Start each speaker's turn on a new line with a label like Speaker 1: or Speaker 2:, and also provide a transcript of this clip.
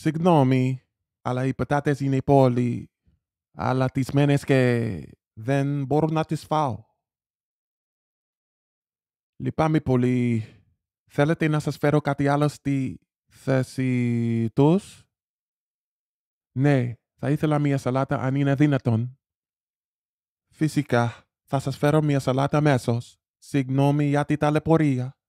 Speaker 1: Συγγνώμη, αλλά οι πατάτες είναι πολύ αλατισμένες και δεν μπορώ να τις φάω. Λυπάμαι πολύ. Θέλετε να σας φέρω κάτι άλλο στη θέση τους? Ναι, θα ήθελα μια σαλάτα αν είναι δυνατόν. Φυσικά, θα σας φέρω μια σαλάτα αμέσως. Συγγνώμη για την ταλαιπωρία.